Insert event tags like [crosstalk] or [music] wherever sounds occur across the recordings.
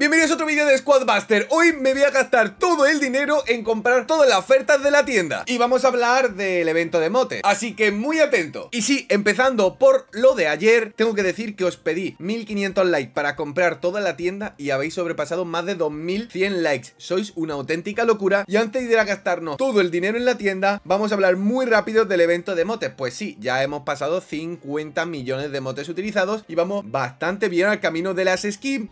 Bienvenidos a otro vídeo de Squadbuster Hoy me voy a gastar todo el dinero en comprar todas las ofertas de la tienda Y vamos a hablar del evento de mote Así que muy atento Y sí, empezando por lo de ayer Tengo que decir que os pedí 1500 likes para comprar toda la tienda Y habéis sobrepasado más de 2100 likes Sois una auténtica locura Y antes de ir a gastarnos todo el dinero en la tienda Vamos a hablar muy rápido del evento de motes Pues sí, ya hemos pasado 50 millones de motes utilizados Y vamos bastante bien al camino de las skins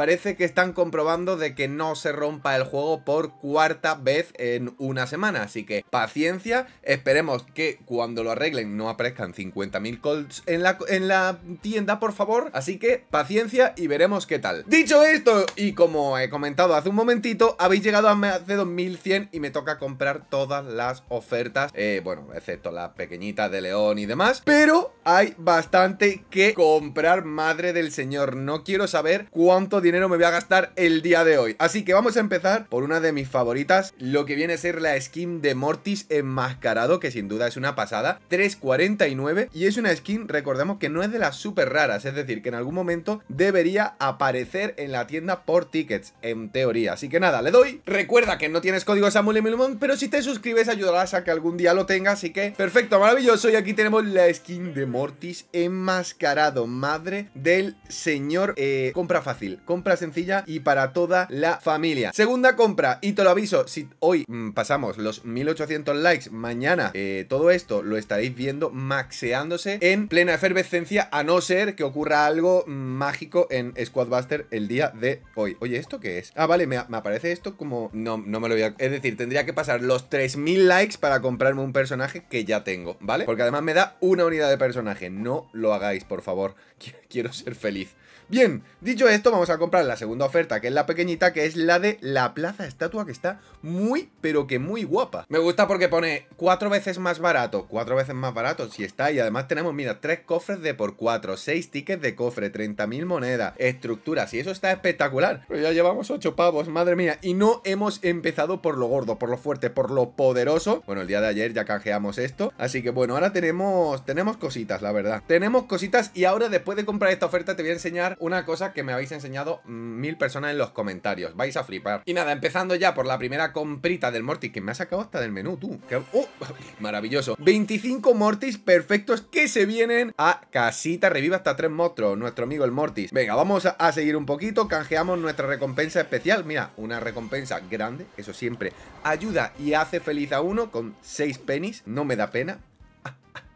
parece que están comprobando de que no se rompa el juego por cuarta vez en una semana. Así que paciencia, esperemos que cuando lo arreglen no aparezcan 50.000 colts en la, en la tienda, por favor. Así que paciencia y veremos qué tal. Dicho esto, y como he comentado hace un momentito, habéis llegado a más de 2.100 y me toca comprar todas las ofertas. Eh, bueno, excepto las pequeñitas de León y demás. Pero hay bastante que comprar, madre del señor. No quiero saber cuánto dinero me voy a gastar el día de hoy. Así que vamos a empezar por una de mis favoritas, lo que viene a ser la skin de Mortis enmascarado, que sin duda es una pasada, 3.49. Y es una skin, recordemos que no es de las súper raras, es decir, que en algún momento debería aparecer en la tienda por tickets, en teoría. Así que nada, le doy. Recuerda que no tienes código Samuel y pero si te suscribes ayudarás a que algún día lo tengas. Así que perfecto, maravilloso. Y aquí tenemos la skin de Mortis enmascarado, madre del señor. Eh, compra fácil, compra sencilla y para toda la familia. Segunda compra, y te lo aviso, si hoy mm, pasamos los 1800 likes, mañana eh, todo esto lo estaréis viendo maxeándose en plena efervescencia, a no ser que ocurra algo mágico en Squadbuster el día de hoy. Oye, ¿esto qué es? Ah, vale, me, me aparece esto como... No, no me lo voy a... Es decir, tendría que pasar los 3000 likes para comprarme un personaje que ya tengo, ¿vale? Porque además me da una unidad de personaje no lo hagáis, por favor. [laughs] Quiero ser feliz. Bien, dicho esto, vamos a comprar la segunda oferta, que es la pequeñita, que es la de la plaza estatua, que está muy, pero que muy guapa. Me gusta porque pone cuatro veces más barato, cuatro veces más barato, si está, y además tenemos, mira, tres cofres de por cuatro, seis tickets de cofre, 30.000 monedas, estructuras, y eso está espectacular. Pero ya llevamos ocho pavos, madre mía, y no hemos empezado por lo gordo, por lo fuerte, por lo poderoso. Bueno, el día de ayer ya canjeamos esto, así que bueno, ahora tenemos, tenemos cositas la verdad. Tenemos cositas y ahora después de comprar esta oferta te voy a enseñar una cosa que me habéis enseñado mil personas en los comentarios. Vais a flipar. Y nada, empezando ya por la primera comprita del Mortis, que me ha sacado hasta del menú, tú. ¡oh! [laughs] Maravilloso. 25 Mortis perfectos que se vienen a casita. Reviva hasta tres monstruos, nuestro amigo el Mortis. Venga, vamos a seguir un poquito. Canjeamos nuestra recompensa especial. Mira, una recompensa grande. Eso siempre ayuda y hace feliz a uno con 6 penis. No me da pena,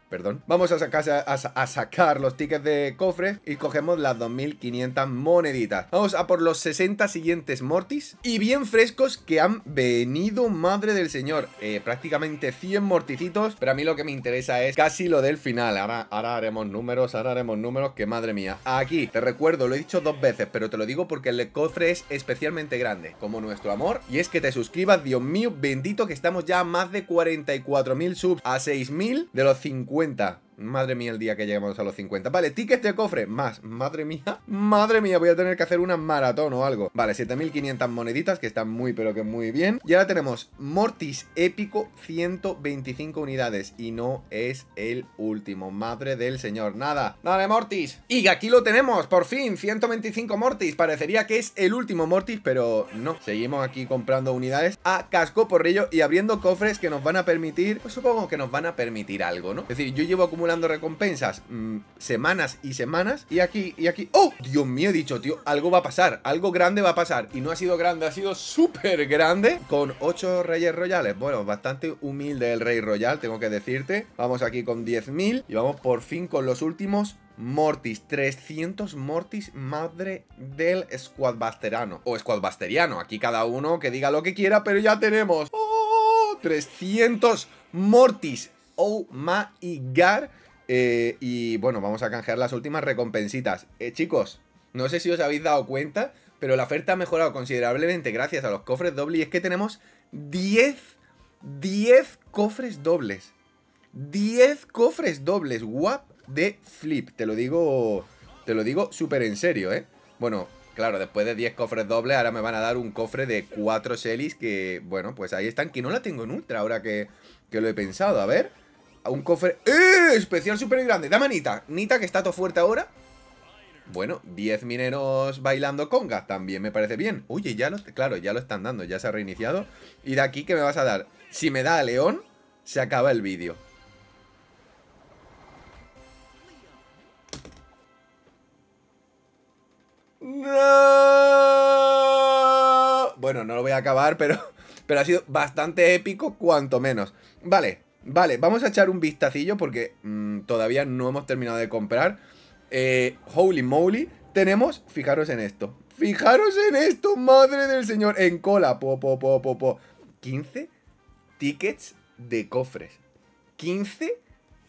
perdón. Vamos a, sacar los tickets de cofre y cogemos las 2500 moneditas. Vamos a por los 60 siguientes mortis y bien frescos que han venido, madre del señor. Eh, prácticamente 100 morticitos, pero a mí lo que me interesa es casi lo del final. Ahora, ahora haremos números, ahora haremos números, que madre mía. Aquí, te recuerdo, lo he dicho dos veces, pero te lo digo porque el cofre es especialmente grande, como nuestro amor. Y es que te suscribas, Dios mío, bendito que estamos ya a más de 44.000 subs, a 6.000 de los 50 cuenta Madre mía el día que llegamos a los 50. Vale, tickets de cofre, más. Madre mía, madre mía, voy a tener que hacer una maratón o algo. Vale, 7500 moneditas, que están muy pero que muy bien. Y ahora tenemos Mortis épico, 125 unidades. Y no es el último, madre del señor. Nada, de Mortis. Y aquí lo tenemos, por fin, 125 Mortis. Parecería que es el último Mortis, pero no. Seguimos aquí comprando unidades a casco porrillo y abriendo cofres que nos van a permitir, pues supongo que nos van a permitir algo, ¿no? Es decir, yo llevo como recompensas mm, semanas y semanas. Y aquí, y aquí. ¡Oh! Dios mío, he dicho, tío, algo va a pasar. Algo grande va a pasar. Y no ha sido grande, ha sido súper grande. Con 8 reyes royales. Bueno, bastante humilde el rey royal, tengo que decirte. Vamos aquí con 10.000. Y vamos por fin con los últimos Mortis, 300 Mortis, madre del basterano O Squadbasteriano, aquí cada uno que diga lo que quiera, pero ya tenemos. ¡Oh! 300 Mortis. Oh my god. Eh, y bueno, vamos a canjear las últimas recompensitas. Eh, chicos, no sé si os habéis dado cuenta, pero la oferta ha mejorado considerablemente gracias a los cofres dobles. Y es que tenemos 10, 10 cofres dobles. 10 cofres dobles. Guap de flip. Te lo digo, te lo digo súper en serio, ¿eh? Bueno, claro, después de 10 cofres dobles, ahora me van a dar un cofre de 4 selis que, bueno, pues ahí están. Que no la tengo en ultra ahora que, que lo he pensado. A ver... A un cofre... ¡eh! Especial súper grande. Dame a Nita. Nita, que está todo fuerte ahora. Bueno, 10 mineros bailando conga. También me parece bien. Oye, ya lo... Claro, ya lo están dando. Ya se ha reiniciado. Y de aquí, ¿qué me vas a dar? Si me da a León, se acaba el vídeo. No. Bueno, no lo voy a acabar, pero, pero ha sido bastante épico, cuanto menos. Vale, Vale, vamos a echar un vistacillo porque mm, todavía no hemos terminado de comprar. Eh, holy moly, tenemos, fijaros en esto. Fijaros en esto, madre del señor, en cola, po, po, po, po, po. 15 tickets de cofres. 15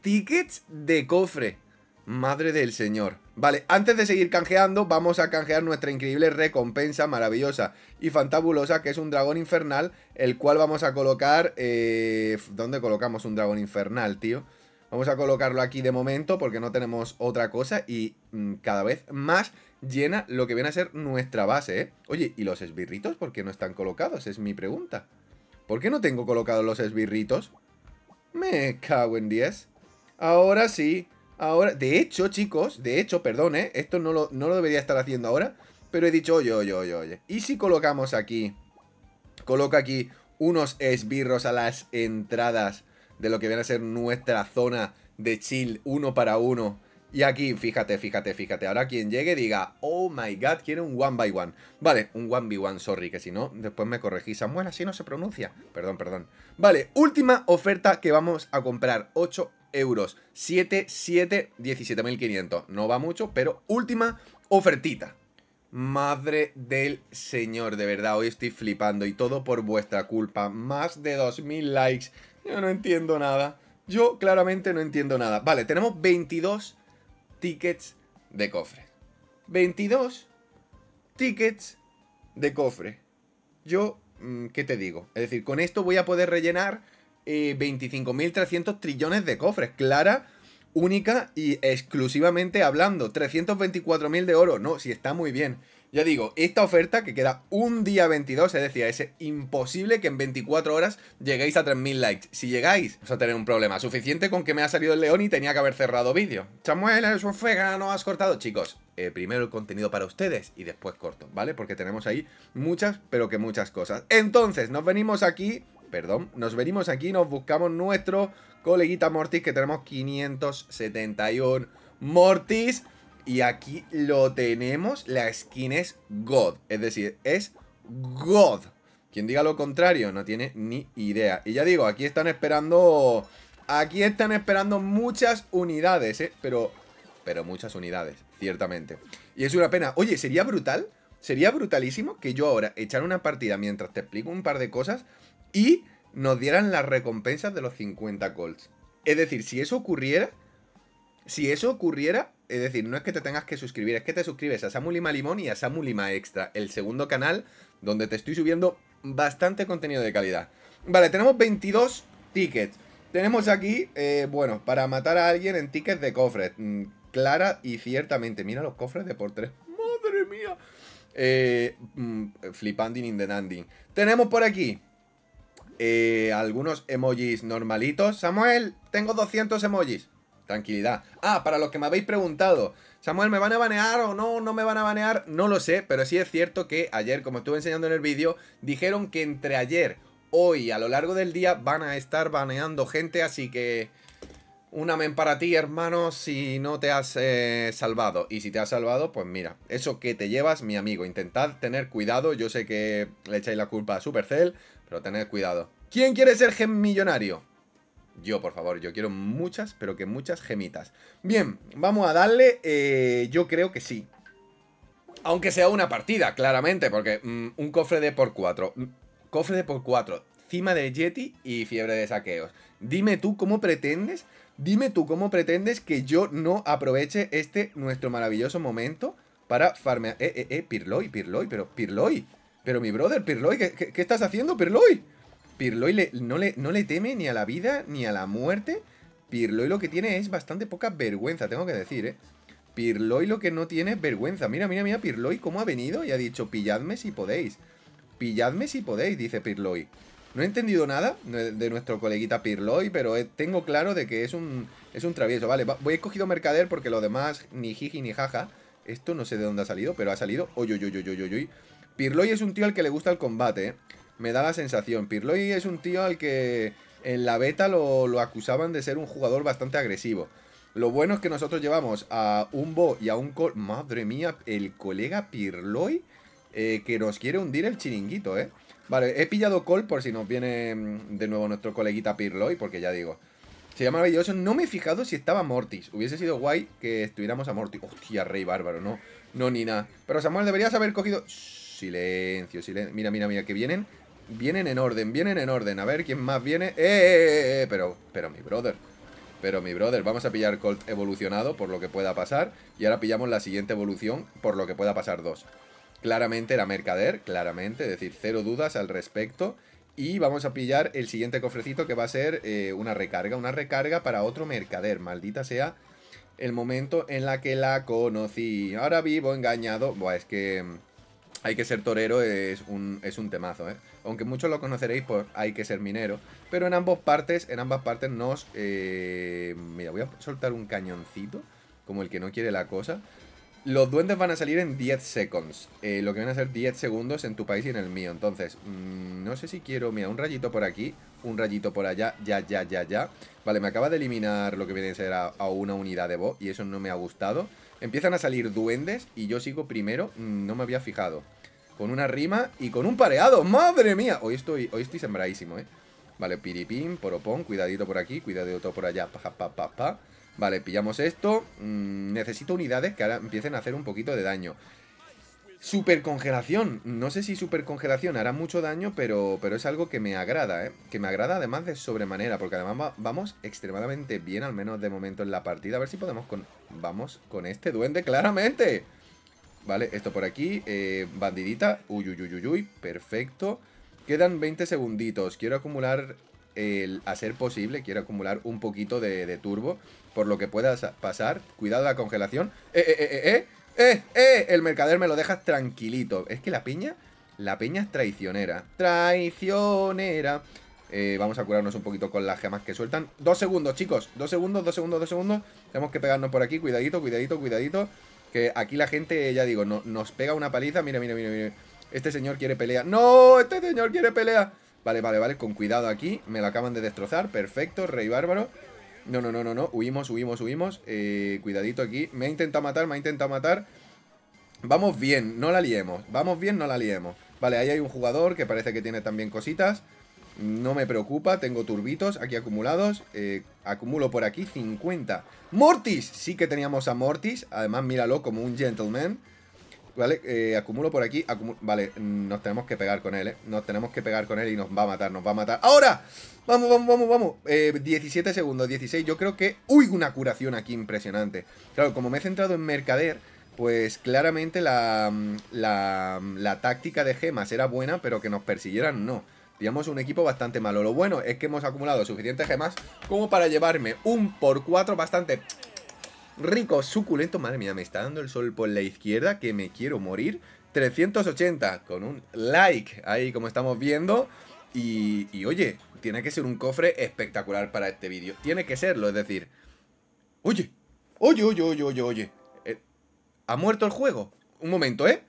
tickets de cofre. Madre del señor. Vale, antes de seguir canjeando, vamos a canjear nuestra increíble recompensa maravillosa y fantabulosa, que es un dragón infernal, el cual vamos a colocar... Eh, ¿Dónde colocamos un dragón infernal, tío? Vamos a colocarlo aquí de momento porque no tenemos otra cosa y mm, cada vez más llena lo que viene a ser nuestra base, ¿eh? Oye, ¿y los esbirritos por qué no están colocados? Es mi pregunta. ¿Por qué no tengo colocados los esbirritos? Me cago en 10. Ahora sí, Ahora, de hecho, chicos, de hecho, perdón, ¿eh? Esto no lo, no lo debería estar haciendo ahora. Pero he dicho, oye, oye, oye, oye. ¿Y si colocamos aquí? Coloca aquí unos esbirros a las entradas de lo que viene a ser nuestra zona de chill, uno para uno. Y aquí, fíjate, fíjate, fíjate. Ahora quien llegue diga, oh my god, quiere un one by one. Vale, un one by one, sorry, que si no, después me corregí. Samuel, así no se pronuncia. Perdón, perdón. Vale, última oferta que vamos a comprar. 8 euros. 7 17.500. No va mucho, pero última ofertita. Madre del señor, de verdad, hoy estoy flipando y todo por vuestra culpa. Más de 2.000 likes. Yo no entiendo nada. Yo claramente no entiendo nada. Vale, tenemos 22 tickets de cofre. 22 tickets de cofre. Yo, mm, ¿qué te digo? Es decir, con esto voy a poder rellenar 25.300 eh, trillones de cofres. Clara, única y exclusivamente hablando. 324.000 de oro. No, si está muy bien. Ya digo, esta oferta que queda un día 22, es decir, es imposible que en 24 horas lleguéis a 3.000 likes. Si llegáis, va a tener un problema. Suficiente con que me ha salido el león y tenía que haber cerrado vídeo. Samuel, es un no has cortado. Chicos, eh, primero el contenido para ustedes y después corto, ¿vale? Porque tenemos ahí muchas, pero que muchas cosas. Entonces, nos venimos aquí perdón, nos venimos aquí nos buscamos nuestro coleguita Mortis que tenemos 571 Mortis. Y aquí lo tenemos, la skin es God, es decir, es God. Quien diga lo contrario no tiene ni idea. Y ya digo, aquí están esperando... Aquí están esperando muchas unidades, ¿eh? Pero, pero muchas unidades, ciertamente. Y es una pena. Oye, sería brutal, sería brutalísimo que yo ahora echara una partida mientras te explico un par de cosas y nos dieran las recompensas de los 50 Colts. Es decir, si eso ocurriera, si eso ocurriera, es decir, no es que te tengas que suscribir, es que te suscribes a Samu Limón y a Samu Extra, el segundo canal donde te estoy subiendo bastante contenido de calidad. Vale, tenemos 22 tickets. Tenemos aquí, eh, bueno, para matar a alguien en tickets de cofres. Mm, Clara y ciertamente, mira los cofres de por tres. ¡Madre mía! Eh, mm, flipanding in the landing. Tenemos por aquí eh, algunos emojis normalitos. Samuel, tengo 200 emojis. Tranquilidad. Ah, para los que me habéis preguntado, Samuel, ¿me van a banear o no? ¿No me van a banear? No lo sé, pero sí es cierto que ayer, como estuve enseñando en el vídeo, dijeron que entre ayer, hoy, a lo largo del día, van a estar baneando gente, así que... Un amén para ti, hermano, si no te has eh, salvado. Y si te has salvado, pues mira, eso que te llevas, mi amigo. Intentad tener cuidado. Yo sé que le echáis la culpa a Supercell, pero tened cuidado. ¿Quién quiere ser gem millonario? Yo, por favor, yo quiero muchas, pero que muchas gemitas. Bien, vamos a darle, eh, yo creo que sí. Aunque sea una partida, claramente, porque mm, un cofre de por cuatro. Mm, cofre de por cuatro. cima de Yeti y fiebre de saqueos. Dime tú cómo pretendes, dime tú cómo pretendes que yo no aproveche este nuestro maravilloso momento para farmear... Eh, eh, eh, Pirloy, Pirloy, pero Pirloy, pero mi brother, Pirloy, ¿qué, estás haciendo, Pirloy? Pirloy no, le, no le teme ni a la vida ni a la muerte. Pirloy lo que tiene es bastante poca vergüenza, tengo que decir, ¿eh? Pirloy lo que no tiene es vergüenza. Mira, mira, mira, Pirloy cómo ha venido y ha dicho, pilladme si podéis. Pilladme si podéis, dice Pirloy. No he entendido nada de nuestro coleguita Pirloy, pero eh, tengo claro de que es un, es un travieso. Vale, voy a escogido mercader porque lo demás ni jiji ni jaja. Esto no sé de dónde ha salido, pero ha salido. Oy, oy, oy, oy, oy, oy. Pirloy es un tío al que le gusta el combate, ¿eh? Me da la sensación. Pirloy es un tío al que en la beta lo, acusaban de ser un jugador bastante agresivo. Lo bueno es que nosotros llevamos a un Bo y a un... Col Madre mía, el colega Pirloy eh, que nos quiere hundir el chiringuito, ¿eh? Vale, he pillado Col por si nos viene mm, de nuevo nuestro coleguita Pirloy, porque ya digo... Se llama maravilloso. No me he fijado si estaba Mortis. Hubiese sido guay que estuviéramos a Mortis. Hostia, rey bárbaro, no. No, ni nada. Pero Samuel, deberías haber cogido... Silencio, silencio. Mira, mira, mira, que vienen. Vienen en orden, vienen en orden. A ver quién más viene. ¡Eh, eh, eh, ¡Eh, Pero, pero mi brother. Pero mi brother, vamos a pillar Colt evolucionado por lo que pueda pasar. Y ahora pillamos la siguiente evolución por lo que pueda pasar dos. Claramente era mercader, claramente. Es decir, cero dudas al respecto. Y vamos a pillar el siguiente cofrecito que va a ser una recarga. Una recarga para otro mercader. Maldita sea el momento en la que la conocí. Ahora vivo engañado. Buah, es que... Hay que ser torero es un, es un temazo, ¿eh? Aunque muchos lo conoceréis por Hay que ser minero. Pero en ambas partes, en ambas partes nos... Eh, mira, voy a soltar un cañoncito, como el que no quiere la cosa. Los duendes van a salir en 10 seconds, eh, lo que van a ser 10 segundos en tu país y en el mío. Entonces, mm, no sé si quiero, mira, un rayito por aquí, un rayito por allá, ya, ya, ya, ya. Vale, me acaba de eliminar lo que viene a ser a, a una unidad de voz y eso no me ha gustado. Empiezan a salir duendes y yo sigo primero, mm, no me había fijado. Con una rima y con un pareado, ¡madre mía! Hoy estoy, hoy estoy sembradísimo, ¿eh? Vale, piripín, poropón, cuidadito por aquí, cuidadito por allá, pa, pa, pa, pa. Vale, pillamos esto. Mm, necesito unidades que ahora empiecen a hacer un poquito de daño congelación! No sé si super congelación hará mucho daño, pero, pero es algo que me agrada, ¿eh? Que me agrada además de sobremanera, porque además vamos extremadamente bien, al menos de momento en la partida. A ver si podemos con... Vamos con este duende, claramente. Vale, esto por aquí. Eh, bandidita. Uy, uy, uy, uy, uy. Perfecto. Quedan 20 segunditos. Quiero acumular el, hacer ser posible, quiero acumular un poquito de, de, turbo, por lo que pueda pasar. Cuidado la congelación. ¡Eh, eh, eh, eh! eh. ¡Eh, eh! El mercader me lo deja tranquilito. Es que la piña, la peña es traicionera. Traicionera. Eh, vamos a curarnos un poquito con las gemas que sueltan. Dos segundos, chicos. Dos segundos, dos segundos, dos segundos. Tenemos que pegarnos por aquí. Cuidadito, cuidadito, cuidadito. Que aquí la gente, ya digo, no, nos pega una paliza. Mira, mira, mira, mira. Este señor quiere pelear ¡No! Este señor quiere pelea. Vale, vale, vale. Con cuidado aquí. Me lo acaban de destrozar. Perfecto. Rey bárbaro. No, no, no, no, no. Huimos, huimos, huimos. Eh, cuidadito aquí. Me ha intentado matar, me ha intentado matar. Vamos bien, no la liemos. Vamos bien, no la liemos. Vale, ahí hay un jugador que parece que tiene también cositas. No me preocupa, tengo turbitos aquí acumulados. Eh, acumulo por aquí 50. ¡Mortis! Sí que teníamos a Mortis. Además, míralo como un gentleman. Vale, eh, acumulo por aquí. vale, nos tenemos que pegar con él, ¿eh? Nos tenemos que pegar con él y nos va a matar, nos va a matar. ¡Ahora! Vamos, vamos, vamos, vamos. 17 eh, segundos, 16. Yo creo que... ¡Uy! Una curación aquí impresionante. Claro, como me he centrado en mercader, pues claramente la, mm, la, mm, la táctica de gemas era buena, pero que nos persiguieran no. Digamos, un equipo bastante malo. Lo bueno es que hemos acumulado suficientes gemas como para llevarme un por cuatro bastante rico, suculento. Madre mía, me está dando el sol por la izquierda que me quiero morir. 380 con un like ahí como estamos viendo. Y, y oye, tiene que ser un cofre espectacular para este vídeo. Tiene que serlo, es decir... Oye, oye, oye, oye, oye, oye. Eh, ¿Ha muerto el juego? Un momento, ¿eh?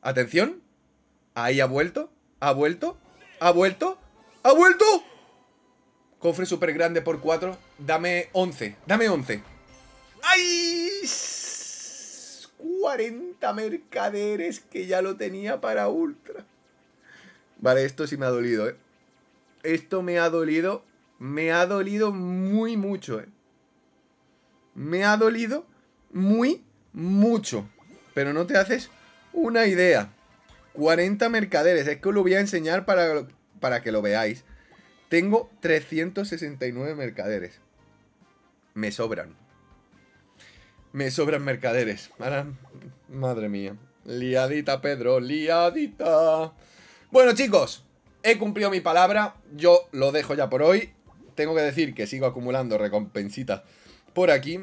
Atención. Ahí ha vuelto. Ha vuelto. Ha vuelto. ¡Ha vuelto! Cofre súper grande por 4. Dame 11. Dame 11. ¡Ay! 40 mercaderes que ya lo tenía para Ultra. Vale, esto sí me ha dolido, ¿eh? Esto me ha dolido, me ha dolido muy mucho, ¿eh? Me ha dolido muy mucho. Pero no te haces una idea. 40 mercaderes, es que os lo voy a enseñar para, para que lo veáis. Tengo 369 mercaderes. Me sobran. Me sobran mercaderes. madre mía. Liadita, Pedro, liadita. Bueno, chicos, he cumplido mi palabra. Yo lo dejo ya por hoy. Tengo que decir que sigo acumulando recompensitas por aquí.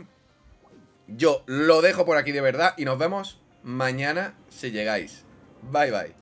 Yo lo dejo por aquí de verdad y nos vemos mañana si llegáis. Bye, bye.